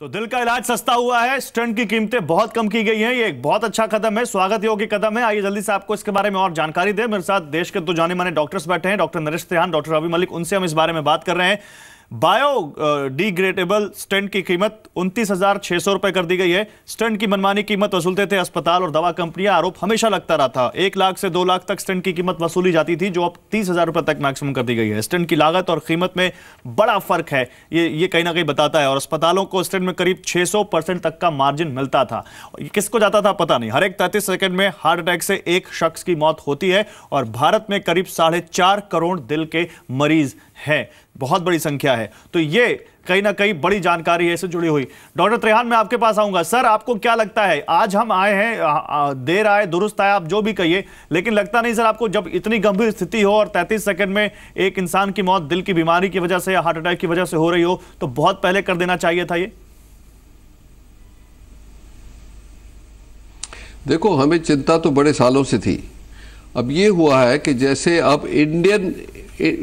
तो दिल का इलाज सस्ता हुआ है स्टंट की कीमतें बहुत कम की गई हैं ये एक बहुत अच्छा कदम है स्वागत योग्य कदम है आइए जल्दी से आपको इसके बारे में और जानकारी दें मेरे साथ देश के दो जाने माने डॉक्टर्स बैठे हैं डॉक्टर नरेश त्रिहान डॉक्टर रवि मलिक उनसे हम इस बारे में बात कर रहे हैं बायो डिग्रेडेबल स्टेंट की कीमत उनतीस हजार छह सौ रुपए कर दी गई है स्टेंट की मनमानी कीमत वसूलते थे अस्पताल और दवा कंपनियां आरोप हमेशा लगता रहा था एक लाख से दो लाख तक स्टेंट की कीमत वसूली जाती थी जो अब तीस हजार रुपए तक मैक्सिमम कर दी गई है स्टेंट की लागत और कीमत में बड़ा फर्क है ये ये कहीं ना कहीं बताता है और अस्पतालों को स्टेंट में करीब छह परसेंट तक का मार्जिन मिलता था किसको जाता था पता नहीं हर एक तैतीस सेकेंड में हार्ट अटैक से एक शख्स की मौत होती है और भारत में करीब साढ़े करोड़ दिल के मरीज है बहुत बड़ी संख्या है तो ये कहीं ना कहीं बड़ी जानकारी है इससे जुड़ी हुई डॉक्टर त्रेहान मैं आपके पास आऊंगा सर आपको क्या लगता है आज हम आए हैं देर आए दुरुस्त आए आप जो भी कहिए लेकिन लगता नहीं सर आपको जब इतनी गंभीर स्थिति हो और 33 सेकंड में एक इंसान की मौत दिल की बीमारी की वजह से या हार्ट अटैक की वजह से हो रही हो तो बहुत पहले कर देना चाहिए था ये देखो हमें चिंता तो बड़े सालों से थी अब ये हुआ है कि जैसे अब इंडियन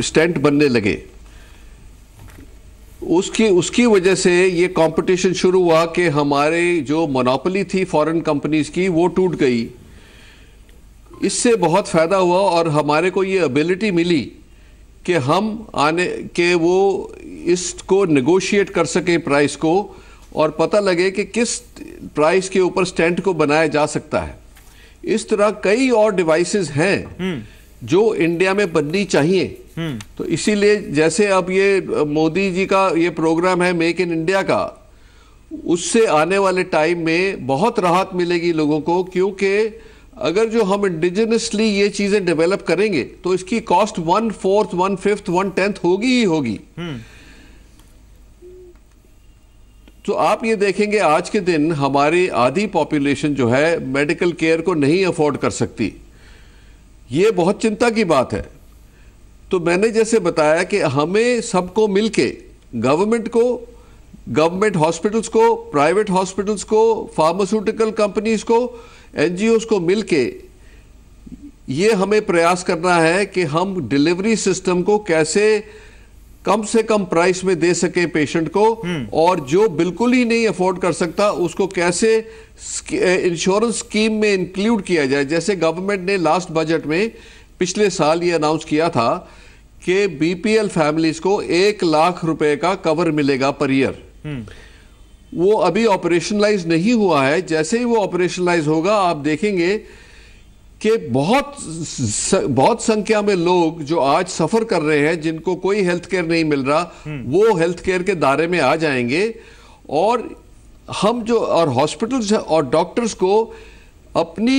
स्टेंट बनने लगे उसकी उसकी वजह से ये कंपटीशन शुरू हुआ कि हमारे जो मोनोपोली थी फॉरेन कंपनीज की वो टूट गई इससे बहुत फ़ायदा हुआ और हमारे को ये एबिलिटी मिली कि हम आने के वो इसको नेगोशिएट कर सके प्राइस को और पता लगे कि किस प्राइस के ऊपर स्टैंड को बनाया जा सकता है इस तरह कई और डिवाइसेस हैं हम्म। जो इंडिया में बननी चाहिए हम्म। तो इसीलिए जैसे अब ये मोदी जी का ये प्रोग्राम है मेक इन इंडिया का उससे आने वाले टाइम में बहुत राहत मिलेगी लोगों को क्योंकि अगर जो हम इंडिजिनसली ये चीजें डेवलप करेंगे तो इसकी cost one fourth one fifth one tenth होगी ही होगी हम्म। तो आप ये देखेंगे आज के दिन हमारी आधी पॉपुलेशन जो है मेडिकल केयर को नहीं अफोर्ड कर सकती ये बहुत चिंता की बात है तो मैंने जैसे बताया कि हमें सबको मिलके गवर्नमेंट को गवर्नमेंट हॉस्पिटल्स को प्राइवेट हॉस्पिटल्स को फार्मास्यूटिकल कंपनीज को एनजीओस को मिलके ये हमें प्रयास करना है कि हम डिलीवरी सिस्टम को कैसे कम से कम प्राइस में दे सके पेशेंट को हम्म। और जो बिल्कुल ही नहीं अफोर्ड कर सकता उसको कैसे इंश्योरेंस स्कीम में इंक्लूड किया जाए जैसे गवर्नमेंट ने लास्ट बजट में पिछले साल ये अनाउंस किया था कि बीपीएल फैमिलीज को एक लाख रुपए का कवर मिलेगा पर ईयर हम्म। वो अभी ऑपरेशनलाइज नहीं हुआ है जैसे ही वो ऑपरेशनलाइज होगा आप देखेंगे कि बहुत स, बहुत संख्या में लोग जो आज सफर कर रहे हैं जिनको कोई हेल्थ केयर नहीं मिल रहा हम्म। वो हेल्थ केयर के दायरे में आ जाएंगे और हम जो और हॉस्पिटल्स और डॉक्टर्स को अपनी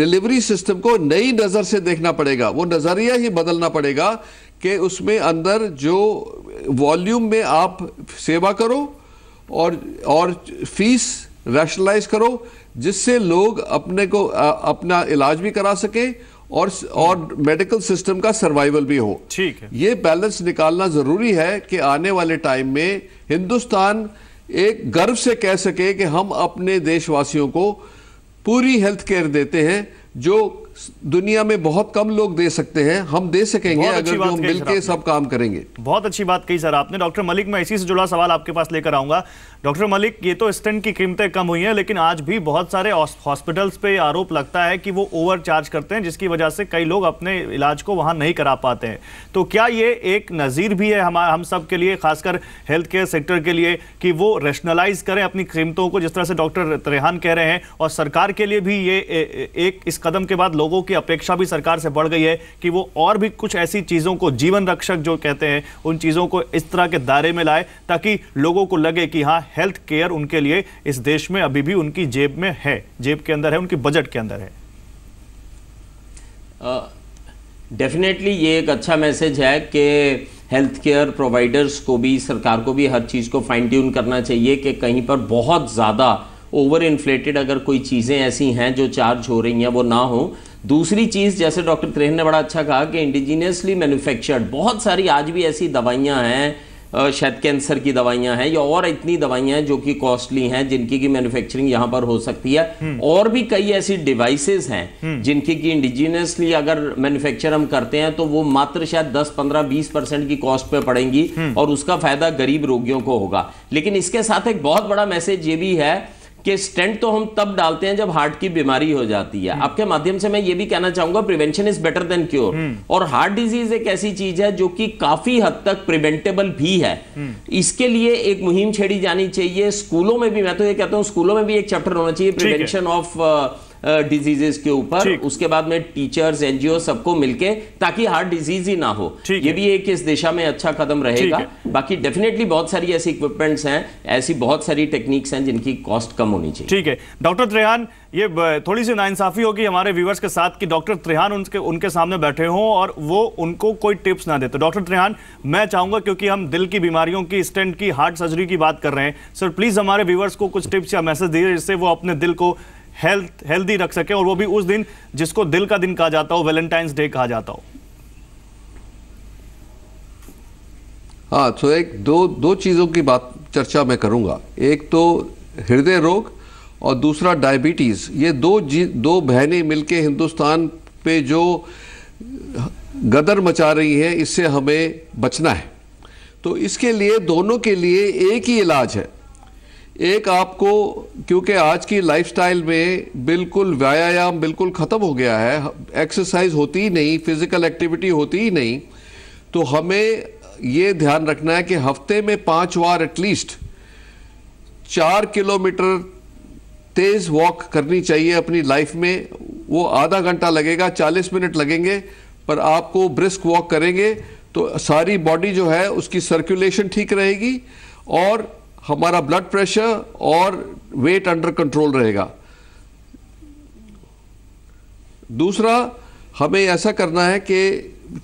डिलीवरी सिस्टम को नई नज़र से देखना पड़ेगा वो नज़रिया ही बदलना पड़ेगा कि उसमें अंदर जो वॉल्यूम में आप सेवा करो और और फीस रैशनलाइज करो जिससे लोग अपने को आ, अपना इलाज भी करा सकें और और मेडिकल सिस्टम का सर्वाइवल भी हो ठीक है ये बैलेंस निकालना जरूरी है कि आने वाले टाइम में हिंदुस्तान एक गर्व से कह सके कि हम अपने देशवासियों को पूरी हेल्थ केयर देते हैं जो दुनिया में बहुत कम लोग दे सकते हैं हम दे सकेंगे अगर हम मिलके सब काम करेंगे बहुत अच्छी बात कही सर आपने डॉक्टर मलिक मैं इसी से जुड़ा सवाल आपके पास लेकर आऊंगा डॉक्टर मलिक ये तो स्टेंट की कीमतें कम हुई हैं लेकिन आज भी बहुत सारे हॉस्पिटल्स पे आरोप लगता है कि वो ओवर चार्ज करते हैं जिसकी वजह से कई लोग अपने इलाज को वहाँ नहीं करा पाते हैं तो क्या ये एक नज़ीर भी है हम हम सब के लिए खासकर हेल्थ केयर सेक्टर के लिए कि वो रेशनलाइज करें अपनी कीमतों को जिस तरह से डॉक्टर रेहान कह रहे हैं और सरकार के लिए भी ये एक इस कदम के बाद लोगों की अपेक्षा भी सरकार से बढ़ गई है कि वो और भी कुछ ऐसी चीज़ों को जीवन रक्षक जो कहते हैं उन चीज़ों को इस तरह के दायरे में लाए ताकि लोगों को लगे कि हाँ हेल्थ केयर उनके लिए इस देश में अभी भी उनकी जेब में है जेब के अंदर है उनकी बजट के अंदर है डेफिनेटली uh, ये एक अच्छा मैसेज है कि हेल्थ केयर प्रोवाइडर्स को भी सरकार को भी हर चीज़ को फाइन ट्यून करना चाहिए कि कहीं पर बहुत ज़्यादा ओवर इन्फ्लेटेड अगर कोई चीज़ें ऐसी हैं जो चार्ज हो रही हैं वो ना हो दूसरी चीज़ जैसे डॉक्टर त्रेहन ने बड़ा अच्छा कहा कि इंडिजीनियसली मैन्युफैक्चर्ड बहुत सारी आज भी ऐसी दवाइयाँ हैं शायद कैंसर की दवाइयाँ हैं या और इतनी दवाइयाँ हैं जो कि कॉस्टली हैं जिनकी की मैन्युफैक्चरिंग यहाँ पर हो सकती है हम्म। और भी कई ऐसी डिवाइसेस हैं हम्म। जिनकी की इंडिजीनियसली अगर मैन्युफैक्चर हम करते हैं तो वो मात्र शायद 10, 15, 20 परसेंट की कॉस्ट पे पड़ेंगी हम्म। और उसका फायदा गरीब रोगियों को होगा लेकिन इसके साथ एक बहुत बड़ा मैसेज ये भी है कि स्टेंट तो हम तब डालते हैं जब हार्ट की बीमारी हो जाती है हम्म। आपके माध्यम से मैं ये भी कहना चाहूंगा prevention is better than cure और हार्ट डिजीज एक ऐसी चीज है जो कि काफी हद तक प्रिवेंटेबल भी है हम्म। इसके लिए एक मुहिम छेड़ी जानी चाहिए स्कूलों में भी मैं तो ये कहता हूँ स्कूलों में भी एक चैप्टर होना चाहिए प्रिवेंशन ऑफ डिजीजेस के ऊपर उसके बाद में टीचर्स एनजीओ सबको मिलके ताकि हार्ट डिजीज ही ना हो ये भी एक इस दिशा में अच्छा कदम रहेगा बाकी डेफिनेटली बहुत सारी ऐसी इक्विपमेंट्स हैं ऐसी बहुत सारी टेक्निक्स हैं जिनकी कॉस्ट कम होनी चाहिए ठीक है डॉक्टर त्रेहान ये थोड़ी सी नाइंसाफी होगी हमारे व्यूवर्स के साथ कि डॉक्टर त्रेहान उनके उनके सामने बैठे हों और वो उनको कोई टिप्स ना देते डॉक्टर त्रेहान मैं चाहूंगा क्योंकि हम दिल की बीमारियों की स्टेंट की हार्ट सर्जरी की बात कर रहे हैं सर प्लीज़ हमारे व्यूवर्स को कुछ टिप्स या मैसेज दीजिए जिससे वो अपने दिल को हेल्थ हेल्दी रख सके और वो भी उस दिन जिसको दिल का दिन कहा जाता हो वैलेंटाइंस डे कहा जाता हो हाँ तो एक दो दो चीज़ों की बात चर्चा मैं करूंगा एक तो हृदय रोग और दूसरा डायबिटीज़ ये दो जी दो बहनें मिलके हिंदुस्तान पे जो गदर मचा रही हैं इससे हमें बचना है तो इसके लिए दोनों के लिए एक ही इलाज है एक आपको क्योंकि आज की लाइफस्टाइल में बिल्कुल व्यायाम बिल्कुल ख़त्म हो गया है एक्सरसाइज होती ही नहीं फिज़िकल एक्टिविटी होती ही नहीं तो हमें ये ध्यान रखना है कि हफ्ते में पांच बार एटलीस्ट चार किलोमीटर तेज़ वॉक करनी चाहिए अपनी लाइफ में वो आधा घंटा लगेगा चालीस मिनट लगेंगे पर आपको ब्रिस्क वॉक करेंगे तो सारी बॉडी जो है उसकी सर्कुलेशन ठीक रहेगी और हमारा ब्लड प्रेशर और वेट अंडर कंट्रोल रहेगा दूसरा हमें ऐसा करना है कि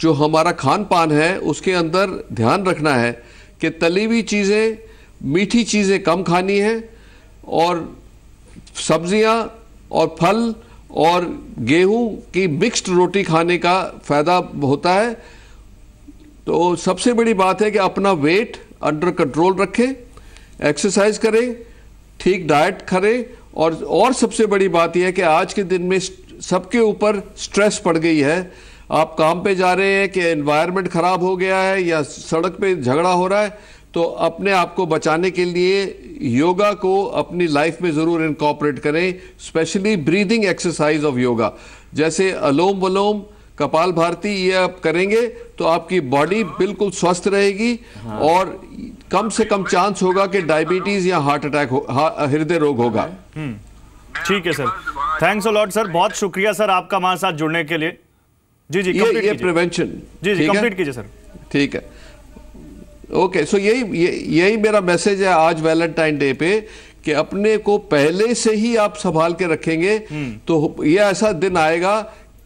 जो हमारा खान पान है उसके अंदर ध्यान रखना है कि तली हुई चीज़ें मीठी चीज़ें कम खानी है और सब्जियां और फल और गेहूं की मिक्स्ड रोटी खाने का फ़ायदा होता है तो सबसे बड़ी बात है कि अपना वेट अंडर कंट्रोल रखें एक्सरसाइज करें ठीक डाइट करें और और सबसे बड़ी बात यह है कि आज के दिन में सबके ऊपर स्ट्रेस पड़ गई है आप काम पे जा रहे हैं कि एनवायरनमेंट ख़राब हो गया है या सड़क पे झगड़ा हो रहा है तो अपने आप को बचाने के लिए योगा को अपनी लाइफ में ज़रूर इनकॉपरेट करें specially breathing exercise of yoga जैसे अलोम वलोम कपाल भारती ये आप करेंगे तो आपकी बॉडी बिल्कुल स्वस्थ रहेगी हाँ। और कम से कम चांस होगा कि डायबिटीज या हार्ट अटैक हृदय रोग होगा हम्म। ठीक है सर थैंक्स लॉट सर बहुत शुक्रिया सर आपका हमारे साथ जुड़ने के लिए जी जी ये ये प्रिवेंशन जी जी कंप्लीट कीजिए सर ठीक है ओके सो यही यही मेरा मैसेज है आज वैलेंटाइन डे पे कि अपने को पहले से ही आप संभाल के रखेंगे हम्म। तो ये ऐसा दिन आएगा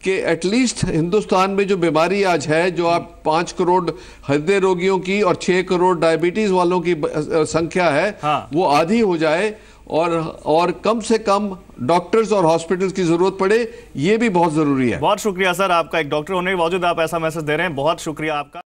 कि एटलीस्ट हिंदुस्तान में जो बीमारी आज है जो आप पांच करोड़ हृदय रोगियों की और छह करोड़ डायबिटीज वालों की संख्या है हाँ। वो आधी हो जाए और और कम से कम डॉक्टर्स और हॉस्पिटल्स की जरूरत पड़े ये भी बहुत जरूरी है बहुत शुक्रिया सर आपका एक डॉक्टर होने के बावजूद आप ऐसा मैसेज दे रहे हैं बहुत शुक्रिया आपका